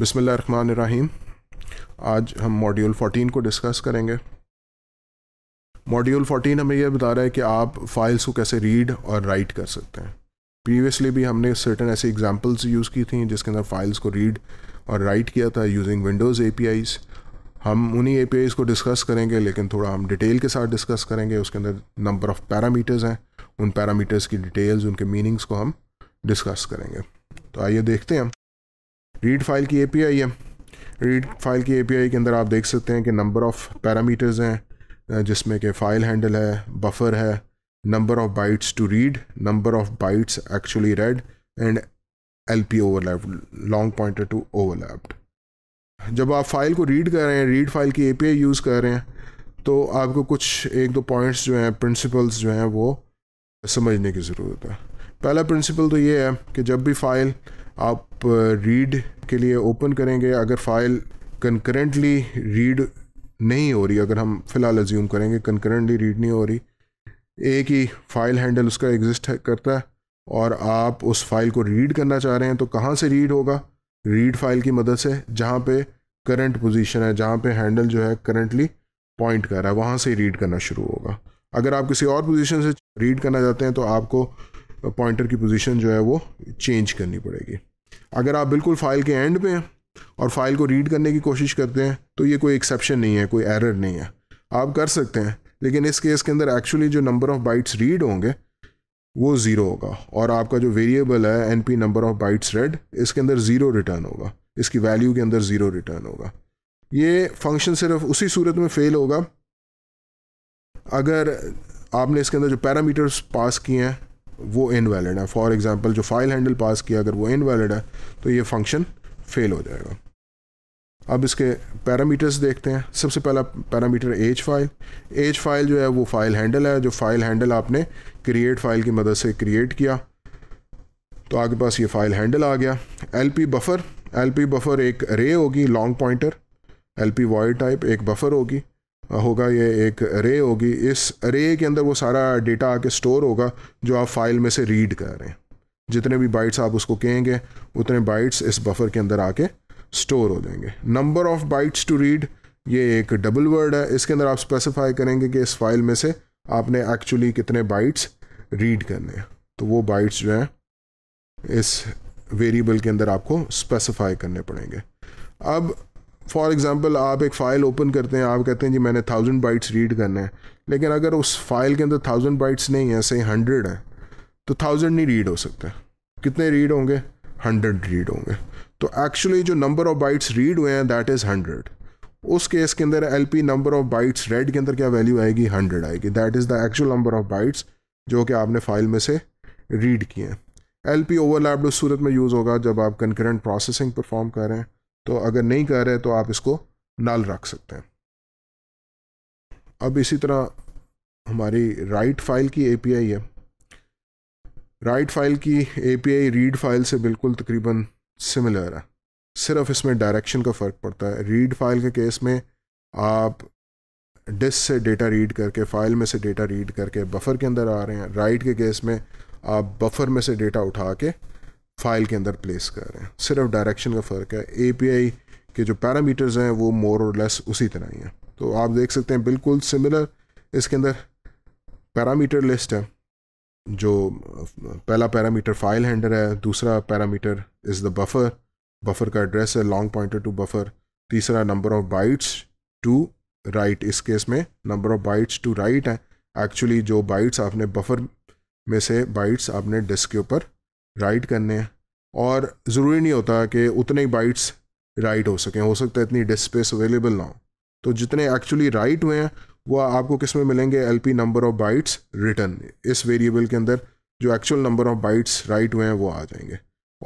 बिसमिल्ल रहीम आज हम मॉड्यूल 14 को डिस्कस करेंगे मॉड्यूल 14 हमें यह बता रहा है कि आप फाइल्स को कैसे रीड और राइट कर सकते हैं प्रीवियसली भी हमने सर्टन ऐसी एग्जांपल्स यूज़ की थी जिसके अंदर फाइल्स को रीड और राइट किया था यूजिंग विंडोज़ ए हम उन्हीं ए को डिस्कस करेंगे लेकिन थोड़ा हम डिटेल के साथ डिस्कस करेंगे उसके अंदर नंबर ऑफ़ पैरामीटर्स हैं उन पैरामीटर्स की डिटेल्स उनके मीनिंग्स को हम डिस्कस करेंगे तो आइए देखते हैं हम रीड फाइल की एपीआई है रीड फाइल की एपीआई के अंदर आप देख सकते हैं कि नंबर ऑफ़ पैरामीटर्स हैं जिसमें कि फ़ाइल हैंडल है बफर है number of bytes to read number of bytes actually read and L P long pointer to overlapped जब आप फाइल को रीड कर रहे हैं रीड फाइल की एपीआई यूज़ कर रहे हैं तो आपको कुछ एक दो पॉइंट्स जो हैं प्रिंसिपल्स जो हैं वो समझने की ज़रूरत है पहला प्रिंसिपल तो ये है कि जब भी फाइल आप रीड के लिए ओपन करेंगे अगर फाइल कंकरेंटली रीड नहीं हो रही अगर हम फ़िलहाल एज्यूम करेंगे कंकरेंटली रीड नहीं हो रही एक ही फाइल हैंडल उसका एग्जिस्ट करता है और आप उस फाइल को रीड करना चाह रहे हैं तो कहाँ से रीड होगा रीड फाइल की मदद से जहाँ पे करंट पोजीशन है जहाँ पे हैंडल जो है करंटली पॉइंट कर रहा है वहाँ से रीड करना शुरू होगा अगर आप किसी और पोजीशन से रीड करना चाहते हैं तो आपको पॉइंटर की पोजीशन जो है वो चेंज करनी पड़ेगी अगर आप बिल्कुल फाइल के एंड पे हैं और फाइल को रीड करने की कोशिश करते हैं तो ये कोई एक्सेप्शन नहीं है कोई एरर नहीं है आप कर सकते हैं लेकिन इस केस के अंदर एक्चुअली जो नंबर ऑफ़ बाइट्स रीड होंगे वो ज़ीरो होगा और आपका जो वेरिएबल है N P number of bytes read इसके अंदर ज़ीरो रिटर्न होगा इसकी वैल्यू के अंदर ज़ीरो रिटर्न होगा ये फंक्शन सिर्फ उसी सूरत में फेल होगा अगर आपने इसके अंदर जो पैरामीटर्स पास किए हैं वो इनवैलिड है फॉर एग्ज़ाम्पल जो फाइल हैंडल पास किया अगर वो इनवैलिड है तो ये फंक्शन फेल हो जाएगा अब इसके पैरामीटर्स देखते हैं सबसे पहला parameter as file as file जो है वो फाइल हैंडल है जो फाइल हैंडल आपने क्रिएट फाइल की मदद से क्रिएट किया तो आपके पास ये फाइल हैंडल आ गया L P buffer L P buffer array होगी long pointer L P void type एक बफर होगी होगा ये एक रे होगी इस रे के अंदर वो सारा डेटा आके स्टोर होगा जो आप फाइल में से रीड कर रहे हैं जितने भी बाइट्स आप उसको कहेंगे उतने बाइट्स इस बफर के अंदर आके स्टोर हो जाएंगे number of bytes to read ये एक डबल वर्ड है इसके अंदर आप स्पेसिफाई करेंगे कि इस फाइल में से आपने एक्चुअली कितने बाइट्स रीड करने हैं तो वो बाइट्स जो हैं इस वेरिएबल के अंदर आपको स्पेसिफाई करने पड़ेंगे अब फॉर एग्ज़ाम्पल आप एक फ़ाइल ओपन करते हैं आप कहते हैं जी मैंने थाउजेंड बाइट्स रीड करना है लेकिन अगर उस फाइल के अंदर थाउजेंड बाइट्स नहीं है सही हंड्रेड हैं तो थाउजेंड नहीं रीड हो सकते कितने रीड होंगे हंड्रेड रीड होंगे तो एक्चुअली जो नंबर ऑफ बाइट्स रीड हुए हैं दैट इज़ हंड्रेड उस केस के अंदर L P number of bytes read के अंदर क्या वैल्यू आएगी हंड्रेड आएगी that is the actual number of bytes जो कि आपने फाइल में से रीड किए हैं एल पी ओवरलैप्ड उस सूरत में यूज़ होगा जब आप कंकरेंट प्रोसेसिंग परफॉर्म कर रहे हैं तो अगर नहीं कर रहे तो आप इसको नल रख सकते हैं अब इसी तरह हमारी राइट फाइल की एपीआई है राइट फाइल की एपीआई रीड फाइल से बिल्कुल तकरीबन सिमिलर है सिर्फ इसमें डायरेक्शन का फ़र्क पड़ता है रीड फाइल के केस में आप डिस्क से डेटा रीड करके फ़ाइल में से डेटा रीड करके बफर के अंदर आ रहे हैं राइट के केस में आप बफर में से डेटा उठा के फाइल के अंदर प्लेस कर रहे हैं सिर्फ डायरेक्शन का फ़र्क है ए के जो पैरामीटर्स हैं वो मोर और लेस उसी तरह ही हैं तो आप देख सकते हैं बिल्कुल सिमिलर इसके अंदर पैरामीटर लिस्ट है जो पहला पैरामीटर फाइल हैंडर है दूसरा parameter is the buffer buffer का एड्रेस है लॉन्ग पॉइंटर टू बफर तीसरा number of bytes to write इस केस में number of bytes to write हैं एक्चुअली जो बाइट्स आपने बफर में से बाइट्स आपने डिस्क के ऊपर राइट करने हैं और ज़रूरी नहीं होता कि उतने ही बाइट्स राइट हो सकें हो सकता है इतनी डिस्क स्पेस अवेलेबल ना हो तो जितने एक्चुअली राइट हुए हैं वह आपको किस में मिलेंगे L P number of bytes return इस वेरिएबल के अंदर जो actual number of bytes write हुए हैं वो आ जाएंगे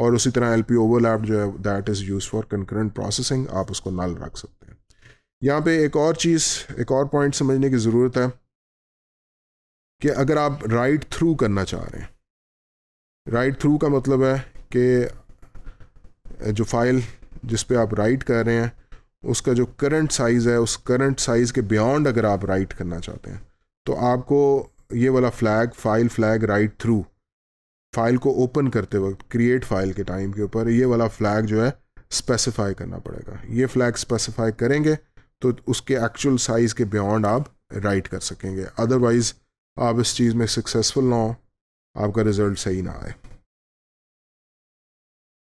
और उसी तरह एल पी ओवरलैप जो है that is use for concurrent processing आप उसको नल रख सकते हैं यहाँ पे एक और चीज़ एक और पॉइंट समझने की ज़रूरत है कि अगर आप राइट थ्रू करना चाह रहे हैं राइट थ्रू का मतलब है कि जो फाइल जिस पे आप राइट कर रहे हैं उसका जो करंट साइज़ है उस करंट साइज़ के बियॉन्ड अगर आप राइट करना चाहते हैं तो आपको ये वाला flag file flag write through file को ओपन करते वक्त क्रिएट फाइल के टाइम के ऊपर ये वाला फ्लैग जो है स्पेसिफाई करना पड़ेगा ये फ्लैग स्पेसिफाई करेंगे तो उसके एक्चुअल साइज़ के बियॉन्ड आप राइट कर सकेंगे अदरवाइज़ आप इस चीज़ में सक्सेसफुल ना हो आपका रिजल्ट सही ना आए